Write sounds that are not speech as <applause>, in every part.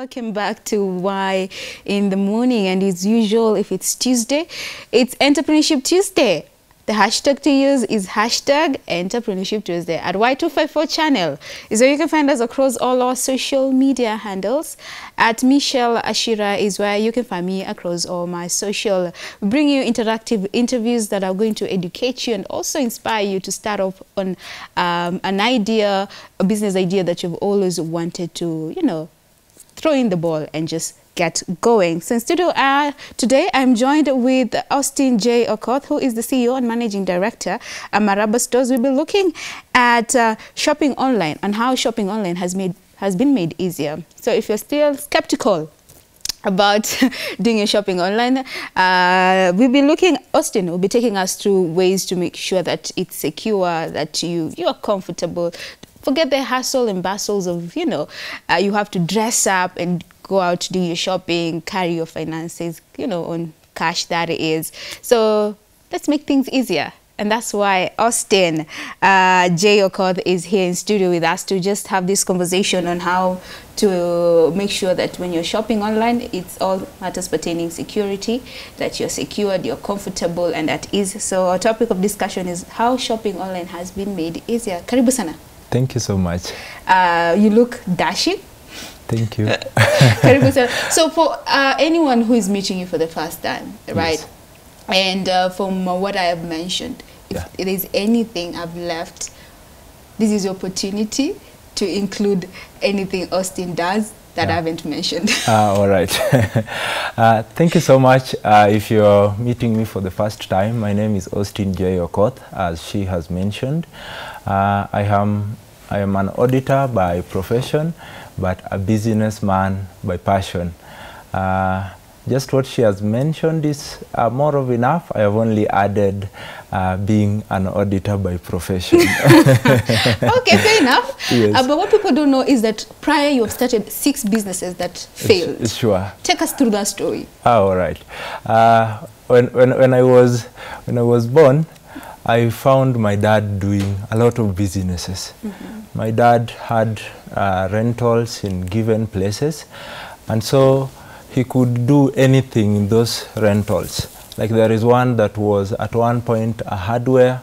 Welcome back to Why in the Morning. And as usual, if it's Tuesday, it's Entrepreneurship Tuesday. The hashtag to use is hashtag Entrepreneurship Tuesday at Y254 channel. So you can find us across all our social media handles. At Michelle Ashira is where you can find me across all my social. We bring you interactive interviews that are going to educate you and also inspire you to start off on um, an idea, a business idea that you've always wanted to, you know, throw in the ball and just get going. So in studio uh, today, I'm joined with Austin J. Okoth, who is the CEO and Managing Director at Maraba Stores. We'll be looking at uh, shopping online and how shopping online has, made, has been made easier. So if you're still skeptical about <laughs> doing your shopping online. Uh, we'll be looking, Austin will be taking us through ways to make sure that it's secure, that you, you are comfortable Forget the hassle and bustles of, you know, uh, you have to dress up and go out, do your shopping, carry your finances, you know, on cash that is. So let's make things easier. And that's why Austin uh, Jay Okoth is here in studio with us to just have this conversation on how to make sure that when you're shopping online, it's all matters pertaining security, that you're secured, you're comfortable and at ease. So our topic of discussion is how shopping online has been made easier. Karibu sana. Thank you so much. Uh, you look dashing. Thank you. <laughs> So, for uh, anyone who is meeting you for the first time, right? Yes. And uh, from what I have mentioned, if yeah. there is anything I've left, this is your opportunity to include anything Austin does that yeah. I haven't mentioned. Uh, <laughs> all right. <laughs> uh, thank you so much. Uh, if you're meeting me for the first time, my name is Austin J. Okoth, as she has mentioned. Uh, I am I am an auditor by profession, but a businessman by passion. Uh, just what she has mentioned is uh, more of enough. I have only added uh, being an auditor by profession. <laughs> okay, fair enough. <laughs> Yes. Uh, but what people don't know is that prior you have started six businesses that failed. sure. Take us through that story. Oh, all right. Uh, when, when, when, I was, when I was born, I found my dad doing a lot of businesses. Mm -hmm. My dad had uh, rentals in given places. And so he could do anything in those rentals. Like there is one that was at one point a hardware,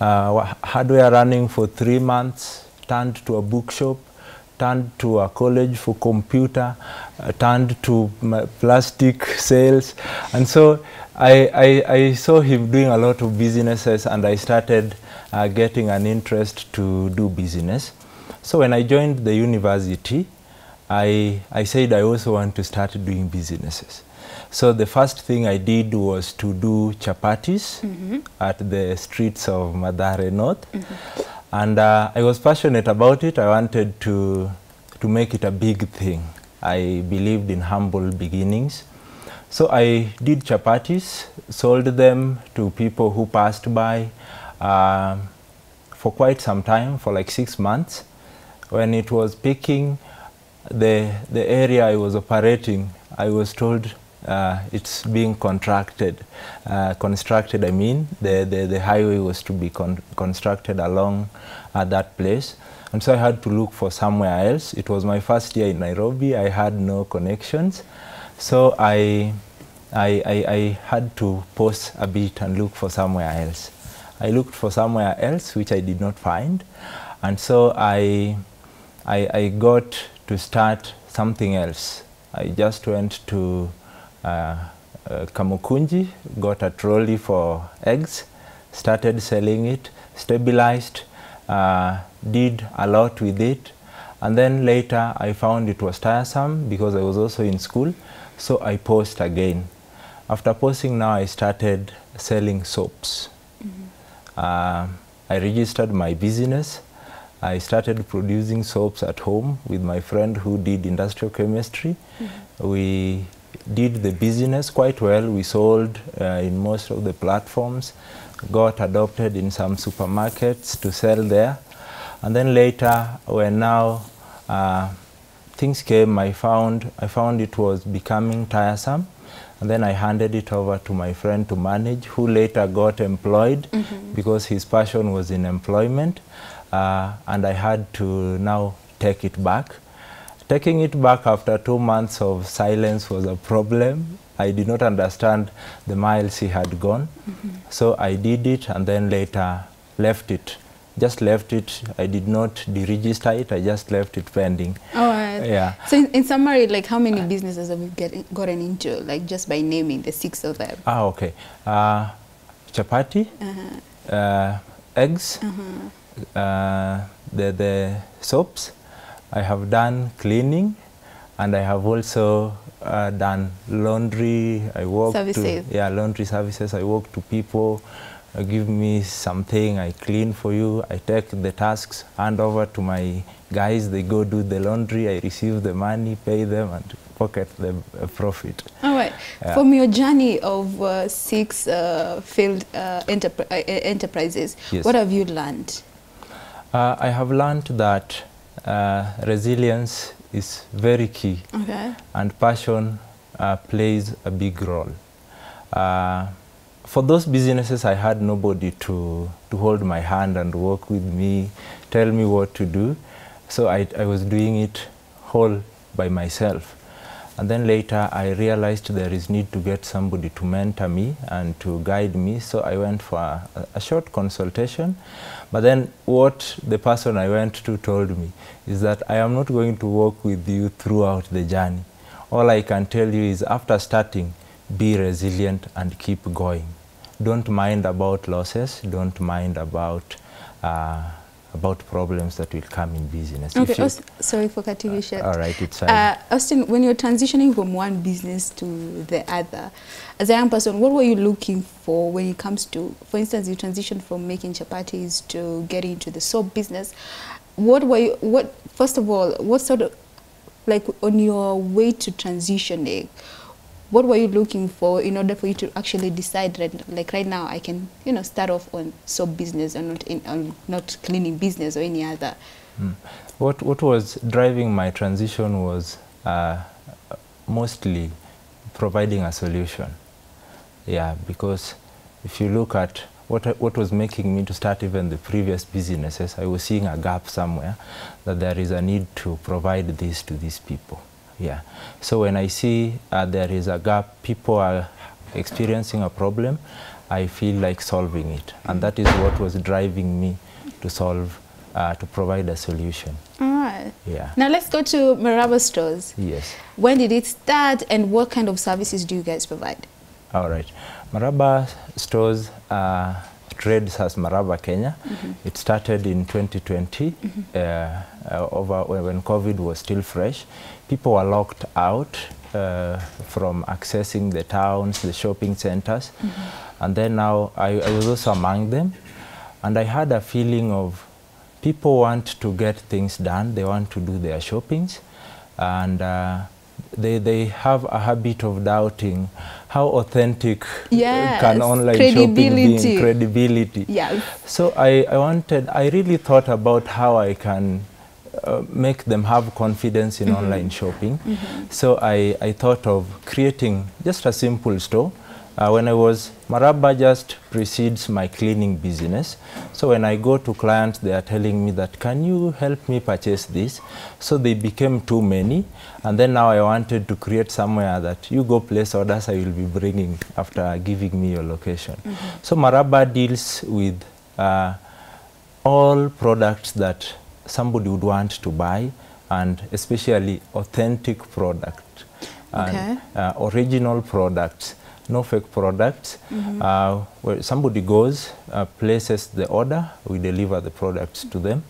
uh, hardware running for three months, turned to a bookshop, turned to a college for computer, uh, turned to mm, uh, plastic sales. And so I, I, I, saw him doing a lot of businesses and I started uh, getting an interest to do business. So when I joined the university, I, I said I also want to start doing businesses. So the first thing I did was to do chapatis mm -hmm. at the streets of Madare North. Mm -hmm. And uh, I was passionate about it. I wanted to, to make it a big thing. I believed in humble beginnings. So I did chapatis, sold them to people who passed by uh, for quite some time, for like six months. When it was picking the, the area I was operating, I was told uh, it's being contracted, uh, constructed, I mean, the, the, the highway was to be con constructed along at uh, that place. And so I had to look for somewhere else. It was my first year in Nairobi. I had no connections. So I, I, I, I had to pause a bit and look for somewhere else. I looked for somewhere else, which I did not find. And so I, I, I got to start something else. I just went to uh, uh, Kamukunji, got a trolley for eggs, started selling it, stabilized, uh, did a lot with it. And then later I found it was tiresome because I was also in school, so I posed again. After posting, now, I started selling soaps. Mm -hmm. uh, I registered my business I started producing soaps at home with my friend who did industrial chemistry. Mm -hmm. We did the business quite well. We sold uh, in most of the platforms, got adopted in some supermarkets to sell there. And then later, when now uh, things came, I found, I found it was becoming tiresome. And then I handed it over to my friend to manage, who later got employed mm -hmm. because his passion was in employment. Uh, and I had to now take it back. Taking it back after two months of silence was a problem. I did not understand the miles he had gone. Mm -hmm. So I did it and then later left it. Just left it. I did not deregister it. I just left it pending. Oh, right. yeah. So in, in, summary, like how many businesses have you gotten into, like just by naming the six of them? Ah, okay. Uh, chapati, uh -huh. uh, eggs, -huh uh, the, the soaps, I have done cleaning, and I have also uh, done laundry. I work services. to yeah laundry services. I work to people. Uh, give me something. I clean for you. I take the tasks, hand over to my guys. They go do the laundry. I receive the money, pay them, and pocket the uh, profit. All right. Yeah. From your journey of uh, six uh, failed uh, enterpri enterprises, yes. what have you learned? Uh, I have learned that uh, resilience is very key, okay. and passion uh, plays a big role. Uh, for those businesses, I had nobody to, to hold my hand and work with me, tell me what to do. So I, I was doing it whole by myself. And then later I realized there is need to get somebody to mentor me and to guide me. So I went for a, a, short consultation. But then what the person I went to told me is that I am not going to work with you throughout the journey. All I can tell you is after starting, be resilient and keep going. Don't mind about losses. Don't mind about uh, about problems that will come in business. Okay, sorry for cutting you uh, short. All right, it's fine. Uh, Austin, when you're transitioning from one business to the other, as a young person, what were you looking for when it comes to, for instance, you transitioned from making chapatis to getting into the soap business? What were you, what, first of all, what sort of, like on your way to transitioning, what were you looking for in order for you to actually decide that like right now I can you know start off on soap business and not in, on not cleaning business or any other mm. what what was driving my transition was uh, mostly providing a solution yeah because if you look at what, what was making me to start even the previous businesses, I was seeing a gap somewhere that there is a need to provide this to these people. Yeah. So when I see uh, there is a gap, people are experiencing a problem, I feel like solving it. And that is what was driving me to solve, uh, to provide a solution. All right. Yeah. Now let's go to Maraba Stores. Yes. When did it start and what kind of services do you guys provide? All right. Maraba Stores uh, trades as Marava Kenya. Mm -hmm. It started in 2020 mm -hmm. uh, over uh, when COVID was still fresh. People were locked out uh, from accessing the towns, the shopping centers. Mm -hmm. And then now I, I was also among them. And I had a feeling of people want to get things done. They want to do their shoppings. And uh, they, they have a habit of doubting how authentic yes, can online credibility. shopping be credibility. Yes. So I, I wanted, I really thought about how I can uh, make them have confidence in mm -hmm. online shopping. Mm -hmm. So I, I thought of creating just a simple store uh, when I was, Maraba just precedes my cleaning business. So when I go to clients, they are telling me that, can you help me purchase this? So they became too many. And then now I wanted to create somewhere that you go place orders I will be bringing after giving me your location. Mm -hmm. So Maraba deals with uh, all products that somebody would want to buy and especially authentic product and uh, original products no fake products. Mm -hmm. where somebody goes, uh, places the order, we deliver the products to them.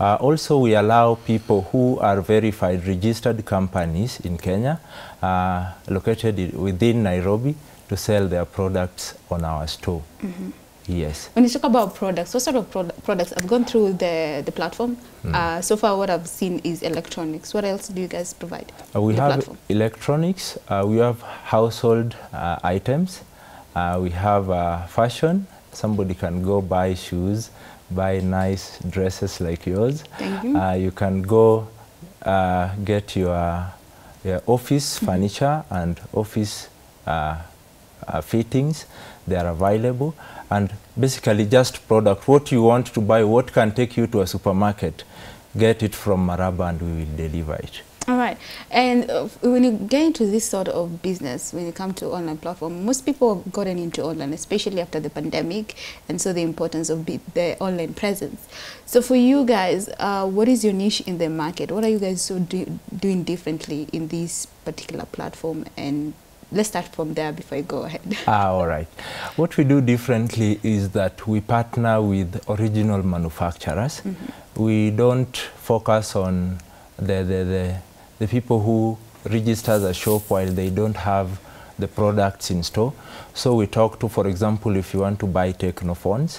Uh, also, we allow people who are verified, registered companies in Kenya, uh, located within Nairobi, to sell their products on our store. Mm -hmm. Yes. When you talk about products, what sort of pro products? I've gone through the, the platform. Mm. Uh, so far, what I've seen is electronics. What else do you guys provide? Uh, we have platform? electronics, uh, we have household uh, items, uh, we have uh, fashion. Somebody can go buy shoes, buy nice dresses like yours. Thank you. you can go get your, your office mm-hmm. furniture and office uh, fittings, they are available and basically just product, what you want to buy, what can take you to a supermarket, get it from Maraba and we will deliver it. All right. And uh, when you get into this sort of business, when you come to online platform, most people have gotten into online, especially after the pandemic, and so the importance of the online presence. So for you guys, uh, what is your niche in the market? What are you guys so do doing differently in this particular platform and let's start from there before you go ahead. <laughs> ah, all right. What we do differently is that we partner with original manufacturers. Mm -hmm. We don't focus on the, the, the, the people who register the shop while they don't have the products in store. So we talk to, for example, if you want to buy techno phones,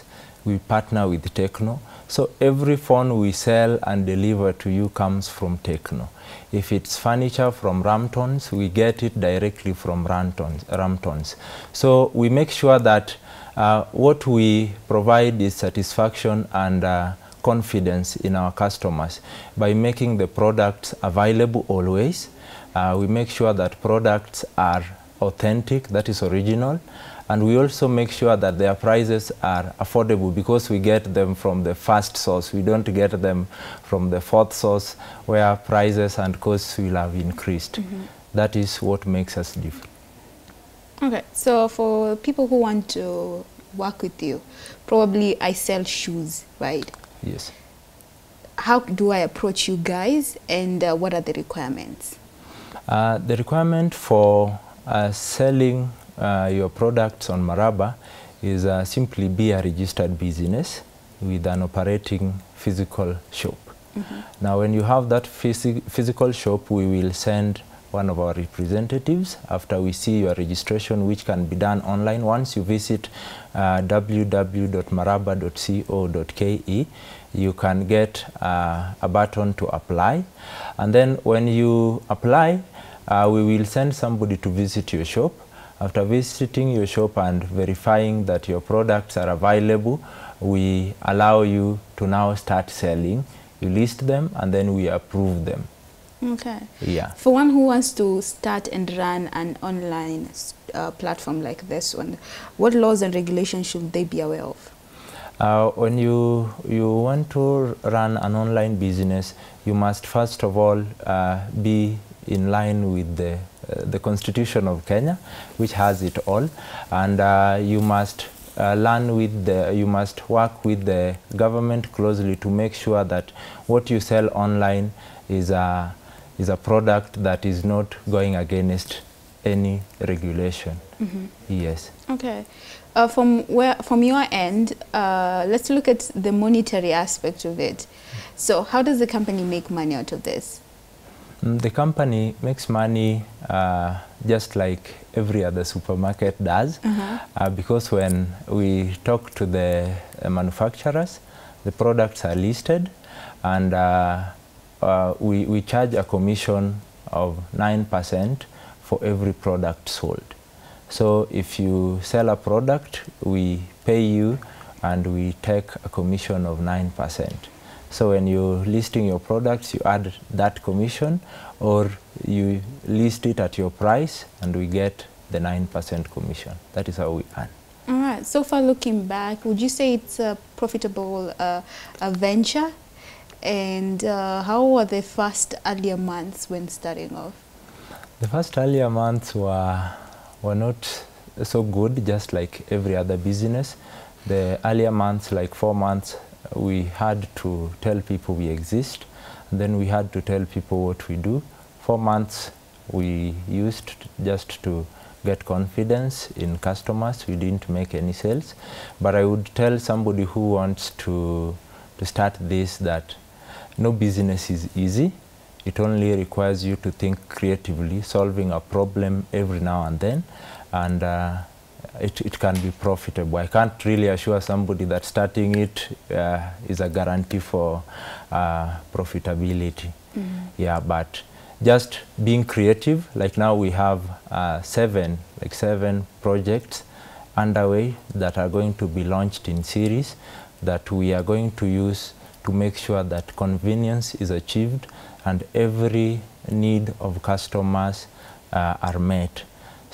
we partner with Techno. So every phone we sell and deliver to you comes from Tecno. If it's furniture from Ramtons, we get it directly from Ramtons. So we make sure that uh, what we provide is satisfaction and uh, confidence in our customers by making the products available always. Uh, we make sure that products are authentic, that is original, and we also make sure that their prices are affordable because we get them from the first source. We don't get them from the fourth source where prices and costs will have increased. Mm -hmm. That is what makes us different. Okay, so for people who want to work with you, probably I sell shoes, right? Yes. How do I approach you guys and uh, what are the requirements? Uh, the requirement for uh, selling uh, your products on Maraba is uh, simply be a registered business with an operating physical shop. Mm -hmm. Now, when you have that phys physical shop, we will send one of our representatives after we see your registration, which can be done online once you visit uh, www.maraba.co.ke. You can get uh, a button to apply. And then when you apply, uh, we will send somebody to visit your shop after visiting your shop and verifying that your products are available, we allow you to now start selling. You list them and then we approve them. Okay. Yeah. For one who wants to start and run an online uh, platform like this one, what laws and regulations should they be aware of? Uh, when you you want to run an online business, you must first of all uh, be in line with the uh, the constitution of Kenya, which has it all, and uh, you must uh, learn with the, you must work with the government closely to make sure that what you sell online is a, is a product that is not going against any regulation. Mm -hmm. Yes. Okay. Uh, from, where, from your end, uh, let's look at the monetary aspect of it. So how does the company make money out of this? Mm, the company makes money uh, just like every other supermarket does, uh-huh. uh, because when we talk to the uh, manufacturers, the products are listed, and uh, uh, we, we charge a commission of 9% for every product sold. So if you sell a product, we pay you and we take a commission of 9%. So when you're listing your products, you add that commission or you list it at your price and we get the 9% commission. That is how we earn. All right. So far looking back, would you say it's a profitable uh, a venture? And uh, how were the first earlier months when starting off? The first earlier months were, were not so good, just like every other business. The earlier months, like four months, we had to tell people we exist. then we had to tell people what we do. Four months we used just to get confidence in customers. We didn't make any sales. But I would tell somebody who wants to, to start this that no business is easy. It only requires you to think creatively, solving a problem every now and then. And uh, it, it can be profitable. I can't really assure somebody that starting it uh, is a guarantee for uh, profitability. Mm Yeah, but just being creative, like now we have uh, seven, like seven projects underway that are going to be launched in series that we are going to use to make sure that convenience is achieved and every need of customers uh, are met.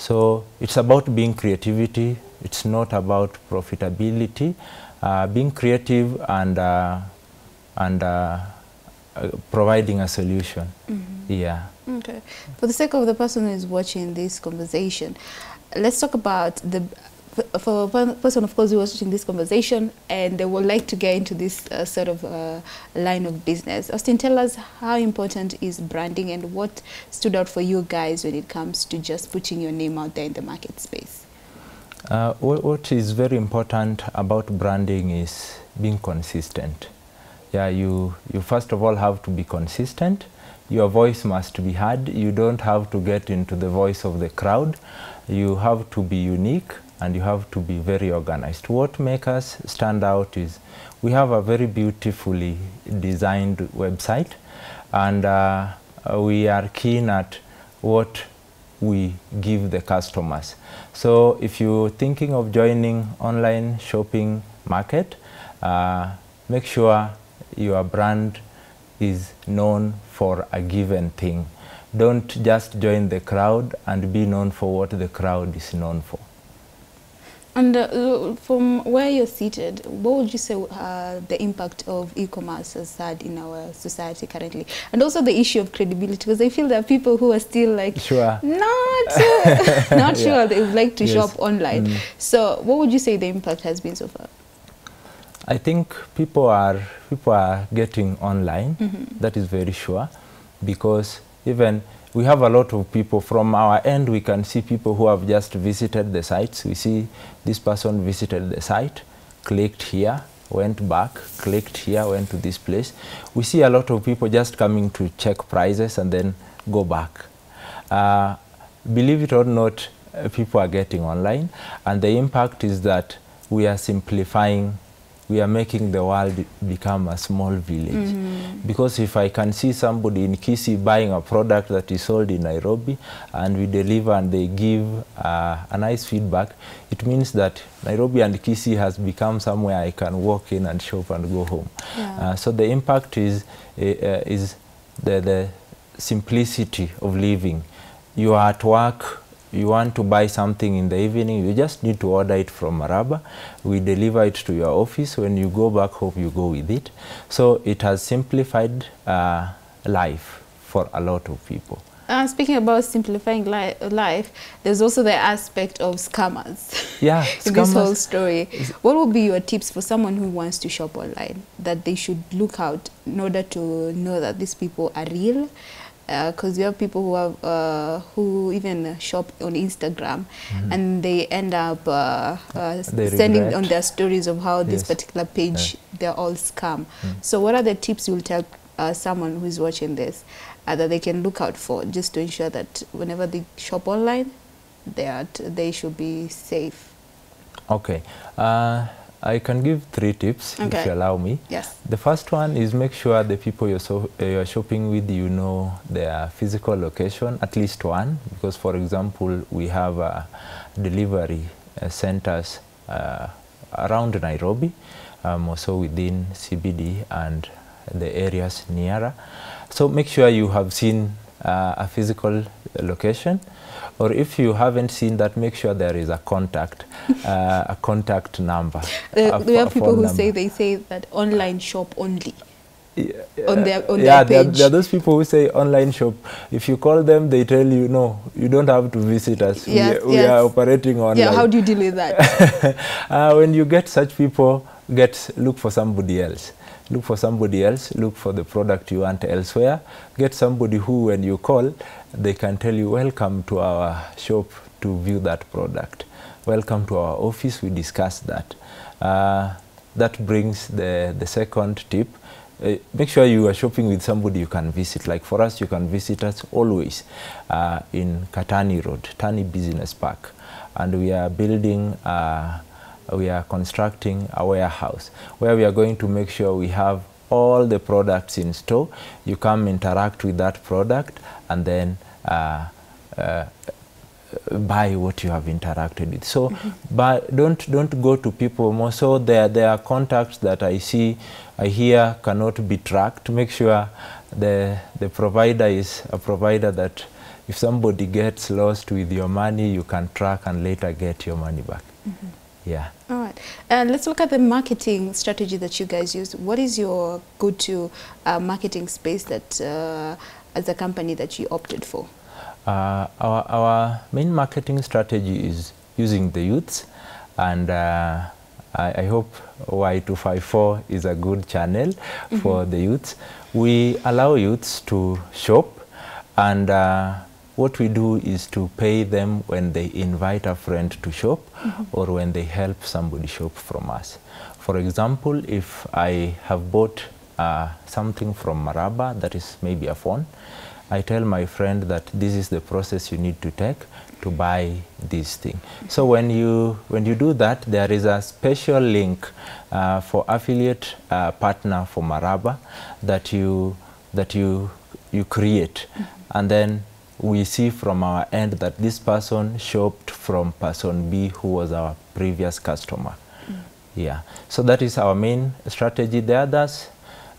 So it's about being creativity. It's not about profitability. Uh, being creative and uh, and uh, uh providing a solution. Mm -hmm. Yeah. Okay. For the sake of the person who is watching this conversation, let's talk about the for a person, of course, who was watching this conversation and they would like to get into this uh, sort of uh, line of business, Austin, tell us how important is branding and what stood out for you guys when it comes to just putting your name out there in the market space? Uh, what is very important about branding is being consistent. Yeah, you, you first of all have to be consistent. Your voice must be heard. You don't have to get into the voice of the crowd. You have to be unique and you have to be very organized. What makes us stand out is we have a very beautifully designed website and uh, we are keen at what we give the customers. So if you're thinking of joining online shopping market, uh, make sure your brand is known for a given thing. Don't just join the crowd and be known for what the crowd is known for. And uh, from where you're seated, what would you say uh, the impact of e-commerce has had in our society currently? And also the issue of credibility, because I feel there are people who are still like, sure. not, <laughs> not sure they would like to yes. shop online. Mm. So what would you say the impact has been so far? I think people are, people are getting online, mm -hmm. that is very sure, because even we have a lot of people from our end. We can see people who have just visited the sites. We see this person visited the site, clicked here, went back, clicked here, went to this place. We see a lot of people just coming to check prices and then go back. Uh, believe it or not, uh, people are getting online and the impact is that we are simplifying we are making the world become a small village. Mm -hmm. Because if I can see somebody in Kisii buying a product that is sold in Nairobi and we deliver and they give uh, a nice feedback, it means that Nairobi and Kisii has become somewhere I can walk in and shop and go home. Yeah. Uh, so the impact is, uh, is the, the simplicity of living. You are at work, you want to buy something in the evening, you just need to order it from Maraba. We deliver it to your office. When you go back home, you go with it. So it has simplified uh, life for a lot of people. Uh, speaking about simplifying li life, there's also the aspect of scammers. Yeah, scammers. <laughs> this whole story. What would be your tips for someone who wants to shop online that they should look out in order to know that these people are real because uh, you have people who have uh, who even shop on Instagram, mm -hmm. and they end up uh, uh they sending regret. on their stories of how yes. this particular page yeah. they're all scam. Mm So, what are the tips you will tell uh, someone who is watching this uh, that they can look out for, just to ensure that whenever they shop online, that they should be safe? Okay. I can give three tips, okay. if you allow me. Yes. The first one is make sure the people you're, so, uh, you're shopping with, you know their physical location, at least one, because for example, we have uh, delivery uh, centers uh, around Nairobi, um, also within CBD and the areas nearer. So make sure you have seen uh, a physical location or if you haven't seen that, make sure there is a contact, <laughs> uh, a contact number. Uh, there are people who number. say they say that online shop only. Yeah, on their, on yeah their there, there, are those people who say online shop. If you call them, they tell you, no, you don't have to visit us. Yes, we, yes. we are operating online. Yeah, how do you deal with that? <laughs> uh, when you get such people, get look for somebody else look for somebody else, look for the product you want elsewhere. Get somebody who, when you call, they can tell you, welcome to our shop to view that product. Welcome to our office, we discuss that. Uh, that brings the, the second tip. Uh, make sure you are shopping with somebody you can visit. Like for us, you can visit us always uh, in Katani Road, Tani Business Park. And we are building uh, we are constructing a warehouse where we are going to make sure we have all the products in store. You come interact with that product and then uh, uh, buy what you have interacted with. So, mm-hmm. but don't don't go to people more. So there there are contacts that I see, I hear cannot be tracked. Make sure the the provider is a provider that if somebody gets lost with your money, you can track and later get your money back. Mm -hmm. Yeah. All right. Uh, let's look at the marketing strategy that you guys use. What is your go-to uh, marketing space that, uh, as a company, that you opted for? Uh, our, our main marketing strategy is using the youths, and uh, I, I, hope Y254 is a good channel mm -hmm. for mm-hmm. the youths. We allow youths to shop and uh, what we do is to pay them when they invite a friend to shop mm -hmm. or when they help somebody shop from us. For example, if I have bought uh, something from Maraba, that is maybe a phone, I tell my friend that this is the process you need to take to buy this thing. So when you when you do that, there is a special link uh, for affiliate uh, partner for Maraba that you that you you create, mm -hmm. and then we see from our end that this person shopped from person B who was our previous customer. Mm. Yeah, so that is our main strategy. The others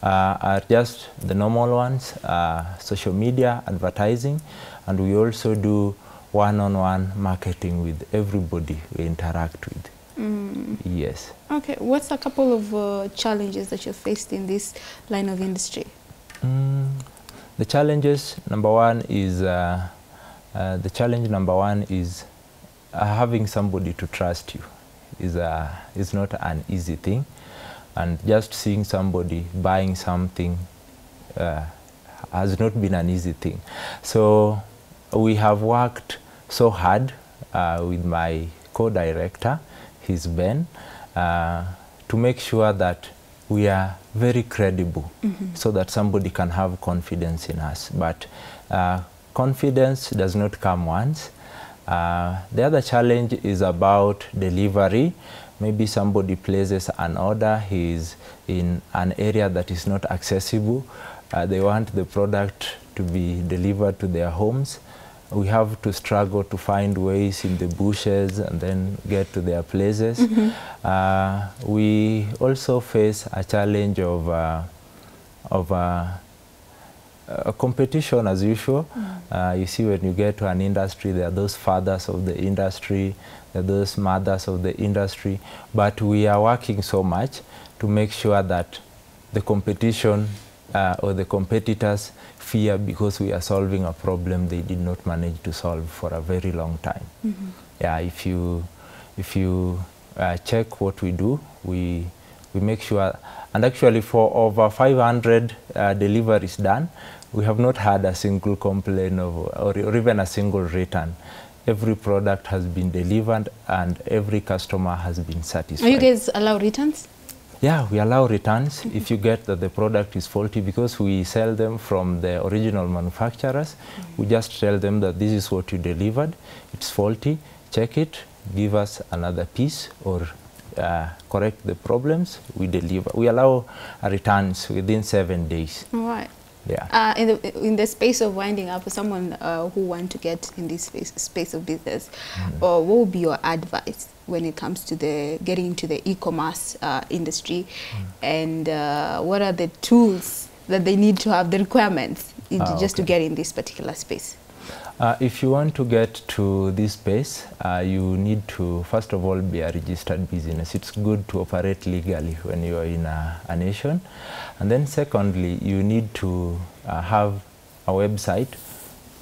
uh, are just the normal ones, uh, social media, advertising, and we also do one-on-one -on -one marketing with everybody we interact with. Mm. Yes. Okay, what's a couple of uh, challenges that you faced in this line of industry? Mm. The challenges, number one is, uh, uh, the challenge number one is uh, having somebody to trust you is, a, uh, is not an easy thing. And just seeing somebody buying something uh, has not been an easy thing. So we have worked so hard with my co-director, his Ben, to make sure that we are very credible mm -hmm. so that somebody can have confidence in us. But uh, confidence does not come once. Uh, the other challenge is about delivery. Maybe somebody places an order, he's in an area that is not accessible. Uh, they want the product to be delivered to their homes. we have to struggle to find ways in the bushes and then get to their places. Mm -hmm. uh, we also face a challenge of, uh, of uh, a competition as usual. Mm. Uh, you see when you get to an industry, there are those fathers of the industry, there are those mothers of the industry, but we are working so much to make sure that the competition uh, or the competitors fear because we are solving a problem they did not manage to solve for a very long time. Mm -hmm. Yeah, if you, if you uh, check what we do, we, we make sure, and actually for over 500 uh, deliveries done, we have not had a single complaint of, or, or even a single return every product has been delivered and every customer has been satisfied. Are you guys allow returns? Yeah, we allow returns if you get that the product is faulty because we sell them from the original manufacturers. We just tell them that this is what you delivered, it's faulty, check it, give us another piece or uh, correct the problems, we deliver. We allow returns within seven days. Right. Yeah. Uh, in the in the space of winding up, someone uh, who want to get in this space, space of business, mm. Mm-hmm. or uh, what would be your advice when it comes to the getting into the e-commerce uh, industry, mm. and uh, what are the tools that they need to have the requirements in, ah, just okay. to get in this particular space? Uh, if you want to get to this space, uh, you need to first of all be a registered business. It's good to operate legally when you are in a, a nation. And then secondly, you need to uh, have a website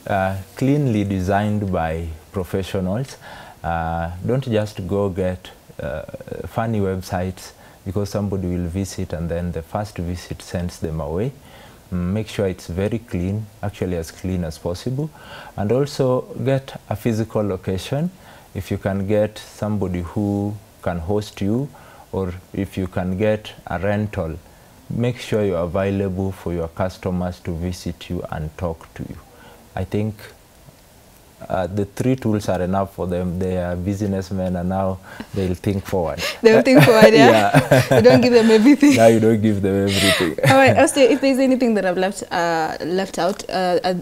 uh, cleanly designed by professionals. Uh, don't just go get uh, funny websites because somebody will visit and then the first visit sends them away. make sure it's very clean, actually as clean as possible, and also get a physical location. If you can get somebody who can host you, or if you can get a rental, make sure you're available for your customers to visit you and talk to you. I think uh, the three tools are enough for them. They are businessmen and now they'll think forward. they'll think <laughs> forward, yeah? yeah. <laughs> you don't give them everything. Now you don't give them everything. <laughs> All right, Austin, if there's anything that I've left, uh, left out, uh, uh,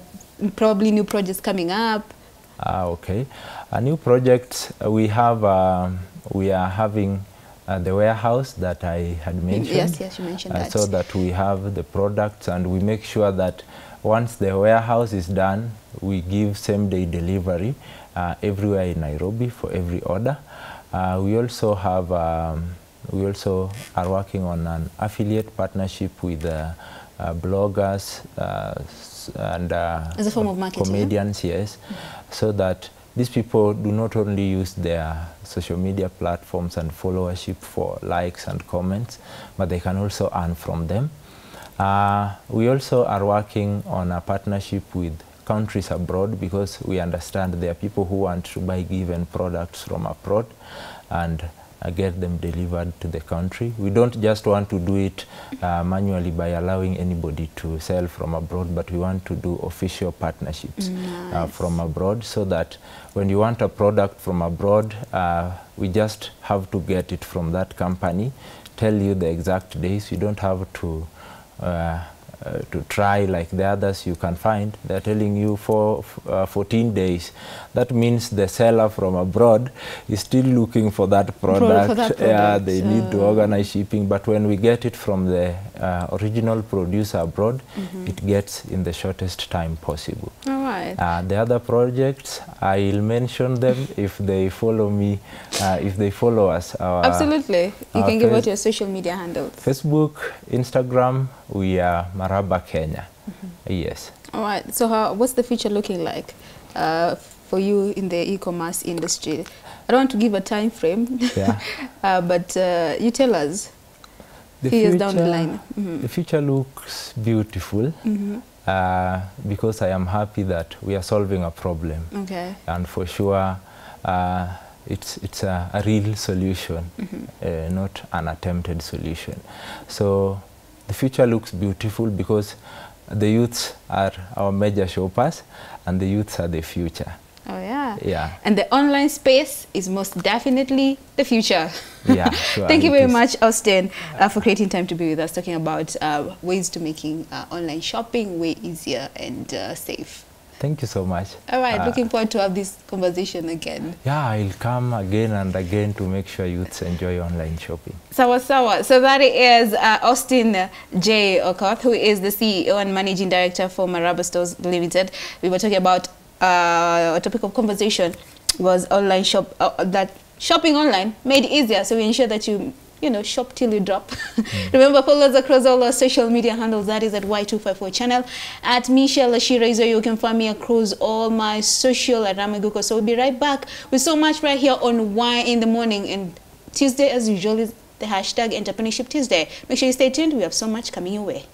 probably new projects coming up. Ah, okay. A new project uh, we have, uh, we are having uh, the warehouse that I had mentioned. Yes, yes, you mentioned that. So that we have the products and we make sure that once the warehouse is done, we give same day delivery uh, everywhere in Nairobi for every order. Uh, we also have, um, we also are working on an affiliate partnership with uh, uh bloggers uh, and uh, comedians, yes, so that these people do not only use their social media platforms and followership for likes and comments, but they can also earn from them. Uh, we also are working on a partnership with countries abroad because we understand there are people who want to buy given products from abroad and uh, get them delivered to the country. We don't just want to do it uh, manually by allowing anybody to sell from abroad, but we want to do official partnerships uh, nice. uh, from abroad so that when you want a product from abroad, uh, we just have to get it from that company, tell you the exact days. You don't have to uh, uh, to try like the others you can find. They're telling you for uh, 14 days. That means the seller from abroad is still looking for that product. For that product. Yeah, they uh. need to uh, organize shipping. But when we get it from the uh, original producer abroad, mm -hmm. it gets in the shortest time possible. All right. the other projects, I'll mention them <laughs> if they follow me, if they follow us. Absolutely. You can give out your social media handles. Facebook, Instagram, we are Maraba Kenya. Mm -hmm. Yes. All right. So how, what's the future looking like uh, for you in the e-commerce industry? I don't want to give a time frame, yeah. <laughs> uh, but uh, you tell us. The few future, down the line. Mm -hmm. The future looks beautiful. Mm -hmm. because I am happy that we are solving a problem. Okay. And for sure, uh, it's, it's a, a real solution, mm-hmm. uh, not an attempted solution. So the future looks beautiful because the youths are our major shoppers and the youths are the future. Oh yeah. Yeah. And the online space is most definitely the future. Yeah. <laughs> Sure Thank you very much, Austin, uh, for creating time to be with us, talking about uh, ways to making uh, online shopping way easier and uh, safe. Thank you so much. All right, uh, looking forward to have this conversation again. Yeah, I'll come again and again to make sure youths enjoy online shopping. Sawa sawa. So that is uh, Austin J. Okoth, who is the CEO and Managing Director for Maraba Stores Limited. We were talking about uh, a topic of conversation was online shop, uh, that shopping online made easier. So we ensure that you you know, shop till you drop. Mm. <laughs> Remember, follow us across all our social media handles. That is at Y254 channel. At Michelle Ashira you can find me across all my social at Ramaguko. So we'll be right back with so much right here on Why in the Morning. And Tuesday, as usual, is the hashtag Entrepreneurship Tuesday. Make sure you stay tuned. We have so much coming your way.